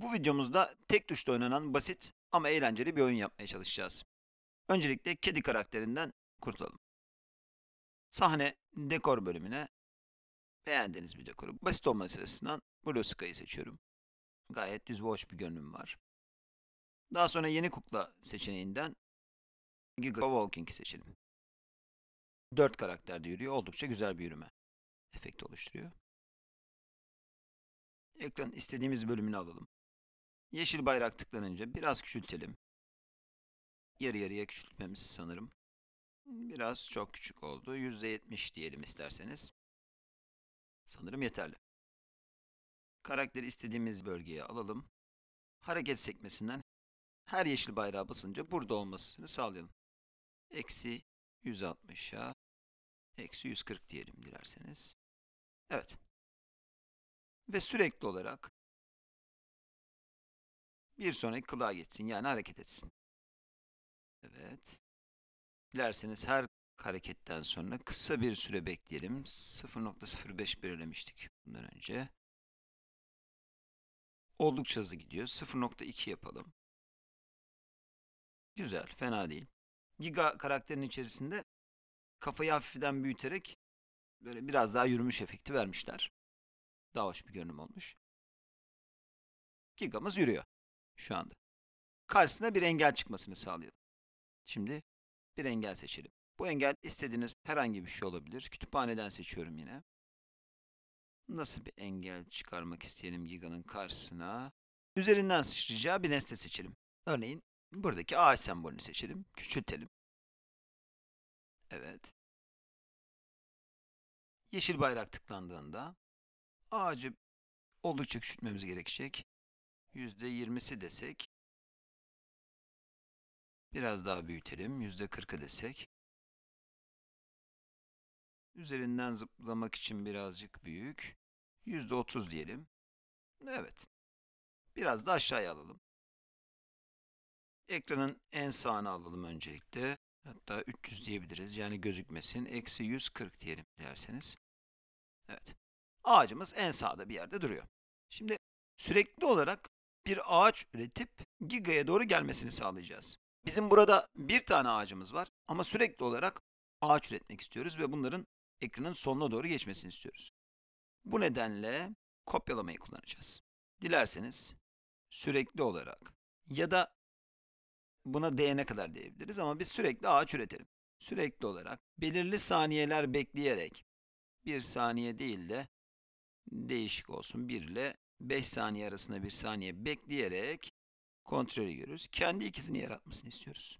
Bu videomuzda tek tuşla oynanan basit ama eğlenceli bir oyun yapmaya çalışacağız. Öncelikle kedi karakterinden kurtulalım. Sahne dekor bölümüne beğendiğiniz bir dekoru. Basit olması açısından Blue Sky'ı seçiyorum. Gayet düz boş bir gönlüm var. Daha sonra yeni kukla seçeneğinden Giga Walking seçelim. 4 karakterde yürüyor. Oldukça güzel bir yürüme efekti oluşturuyor. Ekran istediğimiz bölümünü alalım. Yeşil bayrak tıklanınca biraz küçültelim. Yarı yarıya küçültmemiz sanırım. Biraz çok küçük oldu. %70 diyelim isterseniz. Sanırım yeterli. Karakteri istediğimiz bölgeye alalım. Hareket sekmesinden her yeşil bayrağı basınca burada olmasını sağlayalım. Eksi 160'a eksi 140 diyelim dilerseniz. Evet. Ve sürekli olarak bir sonraki kılığa geçsin. Yani hareket etsin. Evet. Dilerseniz her hareketten sonra kısa bir süre bekleyelim. 0.05 belirlemiştik bundan önce. Oldukça hızlı gidiyor. 0.2 yapalım. Güzel, fena değil. Giga karakterin içerisinde kafayı hafiften büyüterek böyle biraz daha yürümüş efekti vermişler. Daha hoş bir görünüm olmuş. Gigamız yürüyor şu anda. Karşısına bir engel çıkmasını sağlayalım. Şimdi bir engel seçelim. Bu engel istediğiniz herhangi bir şey olabilir. Kütüphaneden seçiyorum yine. Nasıl bir engel çıkarmak isteyelim Giga'nın karşısına? Üzerinden sıçrayacağı bir nesne seçelim. Örneğin buradaki ağaç sembolünü seçelim. Küçültelim. Evet. Yeşil bayrak tıklandığında ağacı oldukça küçültmemiz gerekecek. %20'si desek, biraz daha büyütelim, %40'ı desek, üzerinden zıplamak için birazcık büyük, %30 diyelim. Evet, biraz da aşağıya alalım. Ekranın en sağına alalım öncelikle. Hatta 300 diyebiliriz. Yani gözükmesin. Eksi 140 diyelim derseniz. Evet. Ağacımız en sağda bir yerde duruyor. Şimdi sürekli olarak bir ağaç üretip gigaya doğru gelmesini sağlayacağız. Bizim burada bir tane ağacımız var ama sürekli olarak ağaç üretmek istiyoruz ve bunların ekranın sonuna doğru geçmesini istiyoruz. Bu nedenle kopyalamayı kullanacağız. Dilerseniz sürekli olarak ya da buna değene kadar diyebiliriz ama biz sürekli ağaç üretelim. Sürekli olarak belirli saniyeler bekleyerek bir saniye değil de değişik olsun 1 ile 5 saniye arasında 1 saniye bekleyerek kontrolü görüyoruz. Kendi ikizini yaratmasını istiyoruz.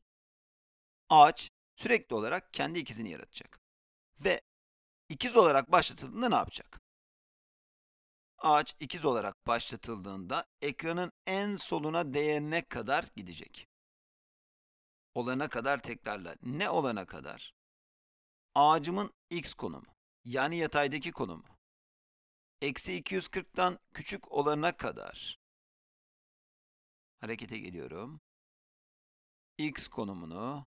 Ağaç sürekli olarak kendi ikizini yaratacak. Ve ikiz olarak başlatıldığında ne yapacak? Ağaç ikiz olarak başlatıldığında ekranın en soluna değene kadar gidecek. Olana kadar tekrarla. Ne olana kadar? Ağacımın x konumu. Yani yataydaki konumu eksi 240'tan küçük olana kadar harekete geliyorum. X konumunu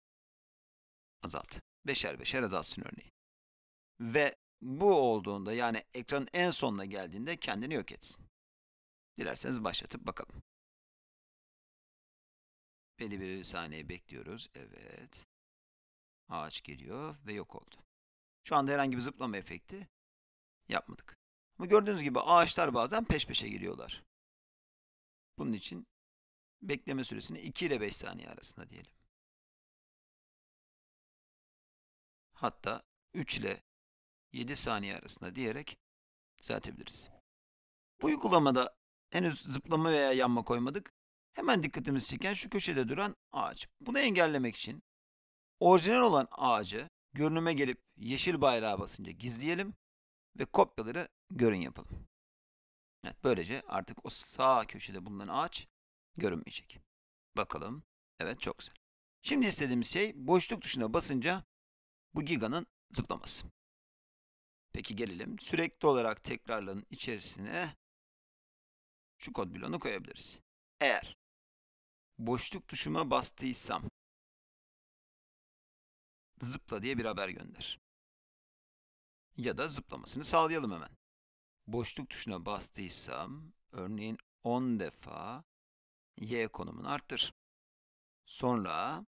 azalt. Beşer beşer azaltsın örneğin. Ve bu olduğunda yani ekranın en sonuna geldiğinde kendini yok etsin. Dilerseniz başlatıp bakalım. Belli bir saniye bekliyoruz. Evet. Ağaç geliyor ve yok oldu. Şu anda herhangi bir zıplama efekti yapmadık. Ama gördüğünüz gibi ağaçlar bazen peş peşe giriyorlar. Bunun için bekleme süresini 2 ile 5 saniye arasında diyelim. Hatta 3 ile 7 saniye arasında diyerek düzeltebiliriz. Bu uygulamada henüz zıplama veya yanma koymadık. Hemen dikkatimizi çeken şu köşede duran ağaç. Bunu engellemek için orijinal olan ağacı görünüme gelip yeşil bayrağa basınca gizleyelim ve kopyaları görün yapalım. Evet, böylece artık o sağ köşede bulunan ağaç görünmeyecek. Bakalım. Evet çok güzel. Şimdi istediğimiz şey boşluk tuşuna basınca bu giganın zıplaması. Peki gelelim sürekli olarak tekrarların içerisine şu kod bloğunu koyabiliriz. Eğer boşluk tuşuma bastıysam zıpla diye bir haber gönder ya da zıplamasını sağlayalım hemen. Boşluk tuşuna bastıysam örneğin 10 defa y konumunu arttır. Sonra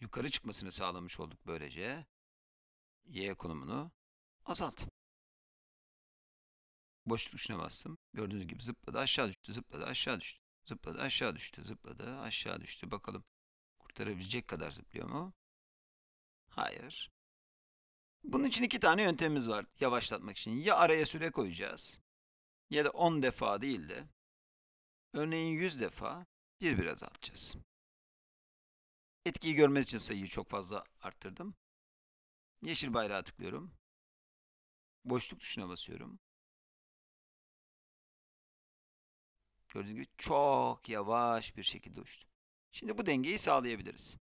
yukarı çıkmasını sağlamış olduk böylece. Y konumunu azalt. Boşluk tuşuna bastım. Gördüğünüz gibi zıpladı aşağı düştü, zıpladı aşağı düştü, zıpladı aşağı düştü, zıpladı aşağı düştü. Bakalım kurtarabilecek kadar zıplıyor mu? Hayır. Bunun için iki tane yöntemimiz var yavaşlatmak için. Ya araya süre koyacağız ya da 10 defa değil de örneğin 100 defa bir biraz atacağız. Etkiyi görmesi için sayıyı çok fazla arttırdım. Yeşil bayrağı tıklıyorum. Boşluk tuşuna basıyorum. Gördüğünüz gibi çok yavaş bir şekilde uçtu. Şimdi bu dengeyi sağlayabiliriz.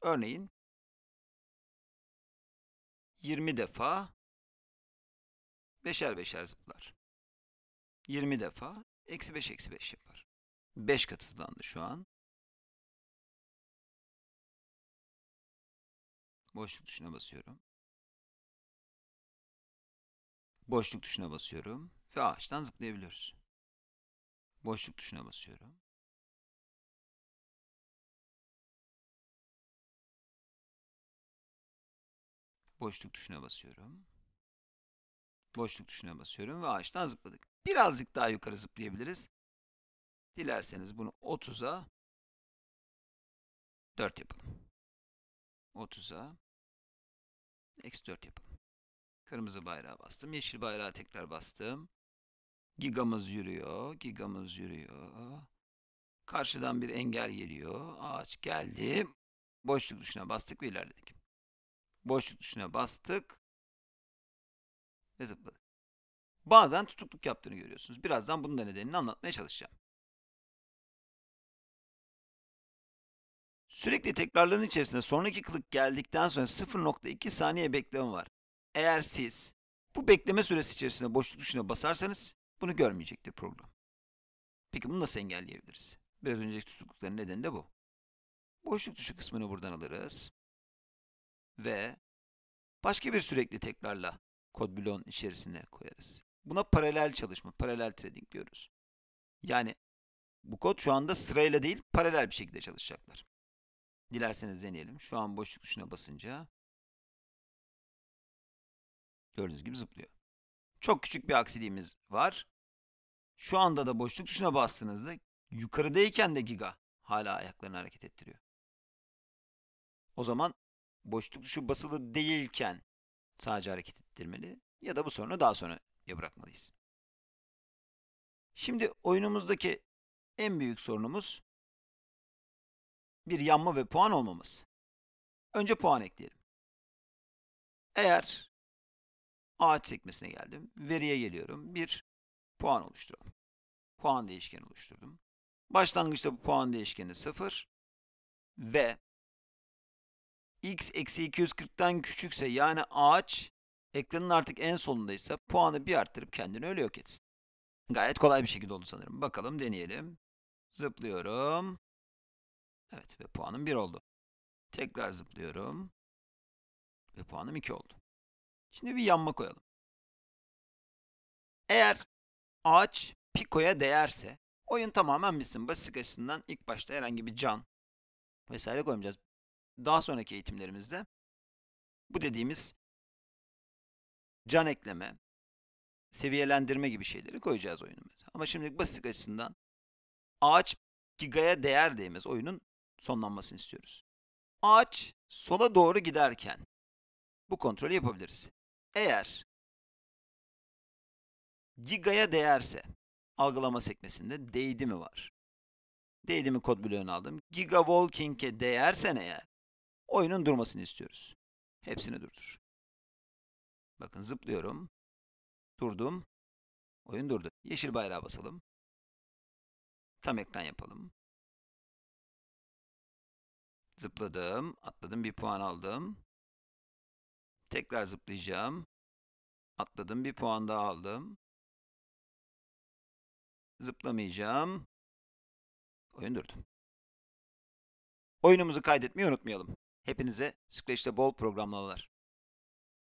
Örneğin 20 defa beşer beşer zıplar. 20 defa eksi 5 eksi 5 yapar. 5 kat hızlandı şu an. Boşluk tuşuna basıyorum. Boşluk tuşuna basıyorum ve ağaçtan zıplayabiliyoruz. Boşluk tuşuna basıyorum. boşluk tuşuna basıyorum. Boşluk tuşuna basıyorum ve ağaçtan zıpladık. Birazcık daha yukarı zıplayabiliriz. Dilerseniz bunu 30'a 4 yapalım. 30'a eksi 4 yapalım. Kırmızı bayrağı bastım. Yeşil bayrağı tekrar bastım. Gigamız yürüyor. Gigamız yürüyor. Karşıdan bir engel geliyor. Ağaç geldi. Boşluk tuşuna bastık ve ilerledik boşluk tuşuna bastık ve zıpladık. Bazen tutukluk yaptığını görüyorsunuz. Birazdan bunun da nedenini anlatmaya çalışacağım. Sürekli tekrarların içerisinde sonraki kılık geldikten sonra 0.2 saniye bekleme var. Eğer siz bu bekleme süresi içerisinde boşluk tuşuna basarsanız bunu görmeyecektir program. Peki bunu nasıl engelleyebiliriz? Biraz önceki tutuklukların nedeni de bu. Boşluk tuşu kısmını buradan alırız ve başka bir sürekli tekrarla kod bloğun içerisine koyarız. Buna paralel çalışma, paralel trading diyoruz. Yani bu kod şu anda sırayla değil, paralel bir şekilde çalışacaklar. Dilerseniz deneyelim. Şu an boşluk tuşuna basınca gördüğünüz gibi zıplıyor. Çok küçük bir aksiliğimiz var. Şu anda da boşluk tuşuna bastığınızda yukarıdayken de giga hala ayaklarını hareket ettiriyor. O zaman boşluk tuşu basılı değilken sadece hareket ettirmeli ya da bu sorunu daha sonra ya bırakmalıyız. Şimdi oyunumuzdaki en büyük sorunumuz bir yanma ve puan olmamız. Önce puan ekleyelim. Eğer ağaç sekmesine geldim, veriye geliyorum, bir puan oluşturalım. Puan değişkeni oluşturdum. Başlangıçta bu puan değişkeni 0 ve x eksi 240'tan küçükse yani ağaç ekranın artık en solundaysa puanı bir arttırıp kendini öyle yok etsin. Gayet kolay bir şekilde oldu sanırım. Bakalım deneyelim. Zıplıyorum. Evet ve puanım 1 oldu. Tekrar zıplıyorum. Ve puanım 2 oldu. Şimdi bir yanma koyalım. Eğer ağaç pikoya değerse oyun tamamen bitsin. Basit açısından ilk başta herhangi bir can vesaire koymayacağız daha sonraki eğitimlerimizde bu dediğimiz can ekleme, seviyelendirme gibi şeyleri koyacağız oyunumuza. Ama şimdi basit açısından ağaç gigaya değer değmez oyunun sonlanmasını istiyoruz. Ağaç sola doğru giderken bu kontrolü yapabiliriz. Eğer gigaya değerse algılama sekmesinde değdi mi var? Değdi mi kod bloğunu aldım. Giga Walking'e değersen eğer oyunun durmasını istiyoruz. Hepsini durdur. Bakın zıplıyorum. Durdum. Oyun durdu. Yeşil bayrağı basalım. Tam ekran yapalım. Zıpladım. Atladım. Bir puan aldım. Tekrar zıplayacağım. Atladım. Bir puan daha aldım. Zıplamayacağım. Oyun durdu. Oyunumuzu kaydetmeyi unutmayalım. Hepinize Scratch'te bol programlamalar.